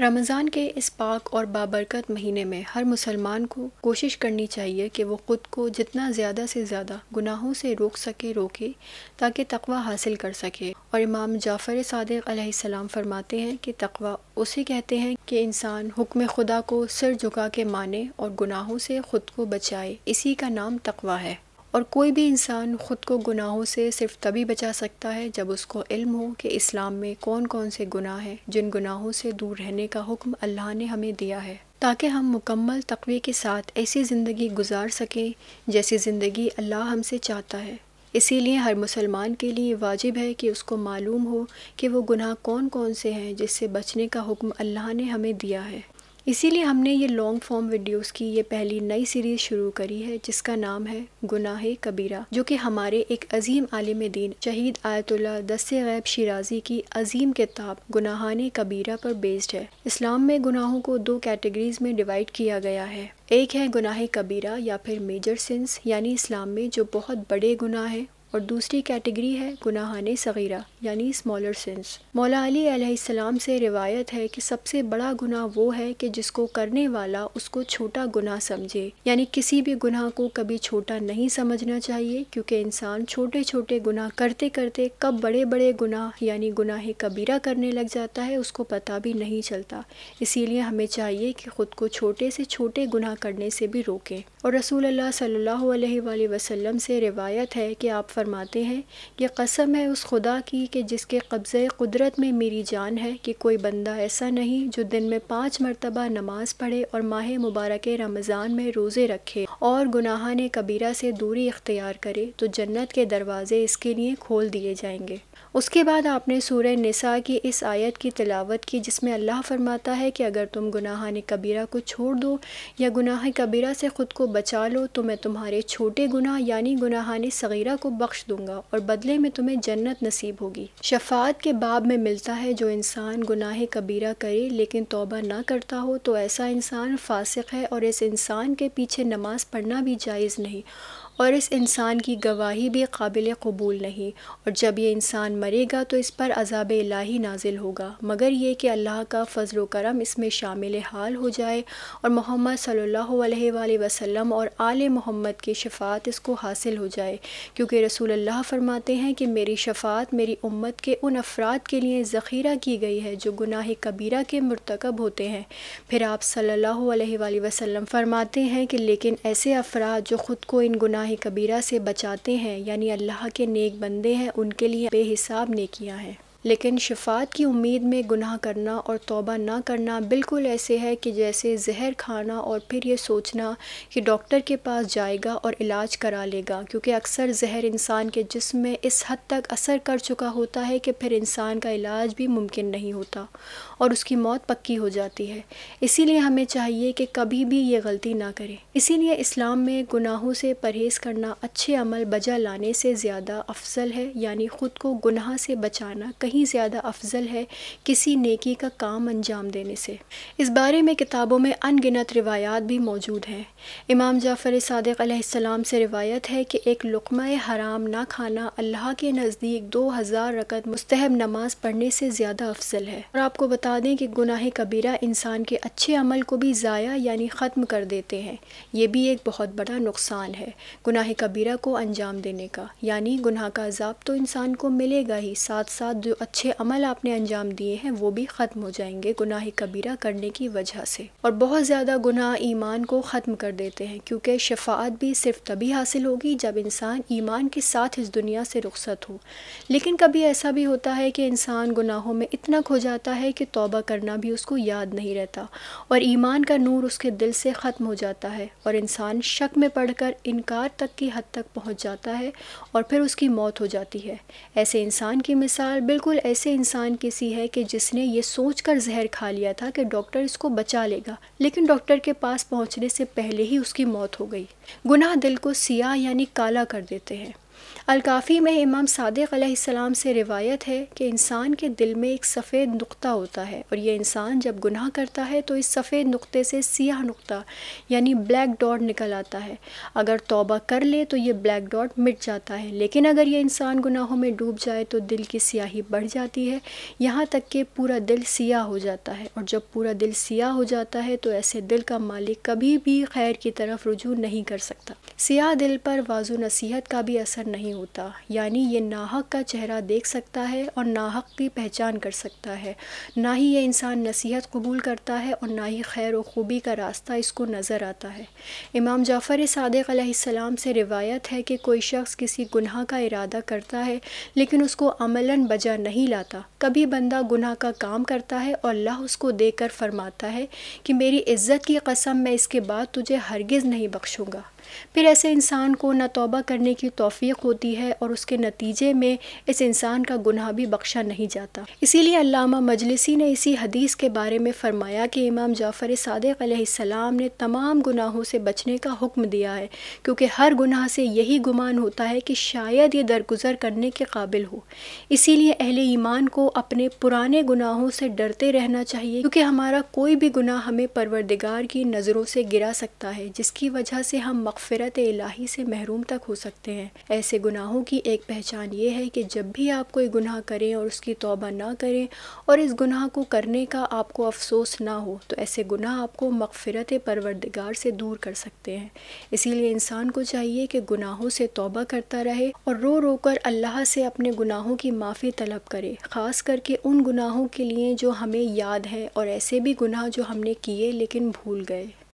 रमज़ान के इस पाक और बाबरकत महीने में हर मुसलमान को कोशिश करनी चाहिए कि वो ख़ुद को जितना ज़्यादा से ज़्यादा गुनाहों से रोक सके रोके ताकि तकवा हासिल कर सके और इमाम जाफ़र सदक फरमाते हैं कि तकवा उसे कहते हैं कि इंसान हुक्म खुदा को सिर झुका के माने और गुनाहों से ख़ुद को बचाए इसी का नाम तकवा है और कोई भी इंसान ख़ुद को गुनाहों से सिर्फ तभी बचा सकता है जब उसको इल्म हो कि इस्लाम में कौन कौन से गुनाह हैं जिन गुनाहों से दूर रहने का हुक्म अल्लाह ने हमें दिया है ताकि हम मुकम्मल तकवे के साथ ऐसी ज़िंदगी गुजार सकें जैसी ज़िंदगी अल्लाह हमसे चाहता है इसीलिए हर मुसलमान के लिए वाजिब है कि उसको मालूम हो कि वो गुनाह कौन कौन से हैं जिससे बचने का हुक्म अल्लाह ने हमें दिया है इसीलिए हमने ये लॉन्ग फॉर्म वीडियोस की ये पहली नई सीरीज शुरू करी है जिसका नाम है गुनाह कबीरा जो कि हमारे एक अजीम आलिम दीन शहीद आयतुल्ला दस गैब शिराजी की अजीम किताब गुनाहान कबीरा पर बेस्ड है इस्लाम में गुनाहों को दो कैटेगरीज में डिवाइड किया गया है एक है गुनाह कबीरा या फिर मेजर सिंस यानी इस्लाम में जो बहुत बड़े गुनाह है और दूसरी कैटेगरी है गुनाहान सगीरा यानी स्मॉलर सिंस मौला अलैहिस्सलाम से रिवायत है कि सबसे बड़ा गुनाह वो है कि जिसको करने वाला उसको छोटा गुनाह समझे यानी किसी भी गुनाह को कभी छोटा नहीं समझना चाहिए क्योंकि इंसान छोटे छोटे गुनाह करते करते कब बड़े बड़े गुनाह यानी गुनाह कबीरा करने लग जाता है उसको पता भी नहीं चलता इसीलिए हमें चाहिए कि ख़ुद को छोटे से छोटे गुनाह करने से भी रोकें और रसूल अल्लाह सल्लल्लाहु अलैहि वसल्लम से रिवायत है कि आप फरमाते हैं कि कसम है उस खुदा की कि जिसके कब्ज़े कुदरत में मेरी जान है कि कोई बंदा ऐसा नहीं जो दिन में पाँच मरतबा नमाज़ पढ़े और माह मुबारक रमज़ान में रोज़े रखे और गुनाह ने कबीरा से दूरी इख्तियार करे तो जन्नत के दरवाज़े इसके लिए खोल दिए जाएंगे उसके बाद आपने सूर्य निसा की इस आयत की तिलावत की जिसमें अल्लाह फरमाता है कि अगर तुम गुनाह ने कबीरा को छोड़ दो या गुनाह कबीरा से ख़ुद को बचा लो तो मैं तुम्हारे छोटे गुनाह यानी गुनाह ने सगीरा को बख्श दूंगा और बदले में तुम्हें जन्नत नसीब होगी शफात के बाब में मिलता है जो इंसान गुनाह कबीरा करे लेकिन तोबा ना करता हो तो ऐसा इंसान फासिक है और इस इंसान के पीछे नमाज पढ़ना भी जायज़ नहीं और इस इंसान की गवाही भी काबिल कबूल नहीं और जब ये इंसान मरेगा तो इस पर अजाब इलाही नाजिल होगा मगर ये कि अल्लाह का फ़जल करम इसमें शामिल हाल हो जाए और मोहम्मद सल्ला वसम और आल मोहम्मद की शफात इसको हासिल हो जाए क्योंकि रसूल अल्लाह फरमाते हैं कि मेरी शफात मेरी उम्मत के उन अफराद के लिए ज़ख़ीरा की गई है जो गुनाह कबीरा के मरतकब होते हैं फिर आप सल्ला वसम फरमाते हैं कि लेकिन ऐसे अफराद जो ख़ुद को इन गुनाह गुनाह कबीरा से बचाते हैं यानी अल्लाह के नेक बंदे हैं उनके लिए बेहिसाब नेकियां हैं लेकिन शफात की उम्मीद में गुनाह करना और तोबा ना करना बिल्कुल ऐसे है कि जैसे जहर खाना और फिर ये सोचना कि डॉक्टर के पास जाएगा और इलाज करा लेगा क्योंकि अक्सर जहर इंसान के जिसम में इस हद तक असर कर चुका होता है कि फिर इंसान का इलाज भी मुमकिन नहीं होता और उसकी मौत पक्की हो जाती है इसीलिए हमें चाहिए कि कभी भी ये गलती ना करें इसीलिए इस्लाम में गुनाहों से परहेज़ करना अच्छे अमल बजा लाने से ज़्यादा अफजल है यानी ख़ुद को गुनाह से बचाना कहीं कहीं ज़्यादा अफजल है किसी नेकी का काम अंजाम देने से इस बारे में किताबों में अनगिनत रिवायात भी मौजूद हैं इमाम जाफ़र सदक़म से रिवायत है कि एक लकमा हराम ना खाना अल्लाह के नज़दीक दो हज़ार रकत मुस्तहब नमाज पढ़ने से ज़्यादा अफजल है और आपको बता दें कि गुनाह कबीरा इंसान के अच्छे अमल को भी ज़ाया यानी ख़त्म कर देते हैं ये भी एक बहुत बड़ा नुकसान है गुनाह कबीरा को अंजाम देने का यानी गुनाह का अजाब तो इंसान को मिलेगा ही साथ साथ जो अच्छे अमल आपने अंजाम दिए हैं वो भी ख़त्म हो जाएंगे गुनाह कबीरा करने की वजह से और बहुत ज़्यादा गुनाह ईमान को ख़त्म कर देते हैं क्योंकि शफात भी सिर्फ तभी हासिल होगी जब इंसान ईमान के साथ इस दुनिया से रुखसत हो लेकिन कभी ऐसा भी होता है कि इंसान गुनाहों में इतना खो जाता है कि तोबा करना भी उसको याद नहीं रहता और ईमान का नूर उसके दिल से ख़त्म हो जाता है और इंसान शक में पढ़कर इनकार तक की हद तक पहुँच जाता है और फिर उसकी मौत हो जाती है ऐसे इंसान की मिसाल बिल्कुल बिल्कुल ऐसे इंसान की सी है कि जिसने ये सोच कर जहर खा लिया था कि डॉक्टर इसको बचा लेगा लेकिन डॉक्टर के पास पहुंचने से पहले ही उसकी मौत हो गई गुनाह दिल को सियाह यानी काला कर देते हैं अलकाफ़ी में इमाम सादिक सलाम से रिवायत है कि इंसान के दिल में एक सफ़ेद नुक़ा होता है और यह इंसान जब गुनाह करता है तो इस सफ़ेद नुक़े से सियाह नुक़ा यानी ब्लैक डॉट निकल आता है अगर तोबा कर ले तो यह ब्लैक डॉट मिट जाता है लेकिन अगर यह इंसान गुनाहों में डूब जाए तो दिल की स्याही बढ़ जाती है यहाँ तक कि पूरा दिल सियाह हो जाता है और जब पूरा दिल सियाह हो जाता है तो ऐसे दिल का मालिक कभी भी खैर की तरफ रुजू नहीं कर सकता सियाह दिल पर वाजु नसीहत का भी असर नहीं होता यानी ये नाहक का चेहरा देख सकता है और नाहक की पहचान कर सकता है ना ही ये इंसान नसीहत कबूल करता है और ना ही खैर व खूबी का रास्ता इसको नज़र आता है इमाम जाफ़र सदक़ से रिवायत है कि कोई शख्स किसी गुनाह का इरादा करता है लेकिन उसको अमला बजा नहीं लाता कभी बंदा गुनाह का काम करता है और अल्लाह उसको देकर फरमाता है कि मेरी इज़्ज़त की कसम मैं इसके बाद तुझे हरगिज़ नहीं बख्शूँगा फिर ऐसे इंसान को न तोबा करने की तोफ़ी होती है और उसके नतीजे में इस इंसान का गुनाह भी बख्शा नहीं जाता इसीलिए अल्लामा मजलिसी ने इसी हदीस के बारे में फ़रमाया कि इमाम जाफ़र सादक सलाम ने तमाम गुनाहों से बचने का हुक्म दिया है क्योंकि हर गुनाह से यही गुमान होता है कि शायद ये दरगुजर करने के काबिल हो इसीलिए अहल ईमान को अपने पुराने गुनाहों से डरते रहना चाहिए क्योंकि हमारा कोई भी गुनाह हमें परवरदिगार की नज़रों से गिरा सकता है जिसकी वजह से हम मगफरत इलाही से महरूम तक हो सकते हैं ऐसे गुनाहों की एक पहचान ये है कि जब भी आप कोई गुनाह करें और उसकी तोबा ना करें और इस गुनाह को करने का आपको अफसोस ना हो तो ऐसे गुनाह आपको मगफरत परवरदगार से दूर कर सकते हैं इसीलिए इंसान को चाहिए कि गुनाहों से तोबा करता रहे और रो रो कर अल्लाह से अपने गुनाहों की माफ़ी तलब करे ख़ास करके उन गुनाहों के लिए जो हमें याद है और ऐसे भी गुनाह जो हमने किए लेकिन भूल गए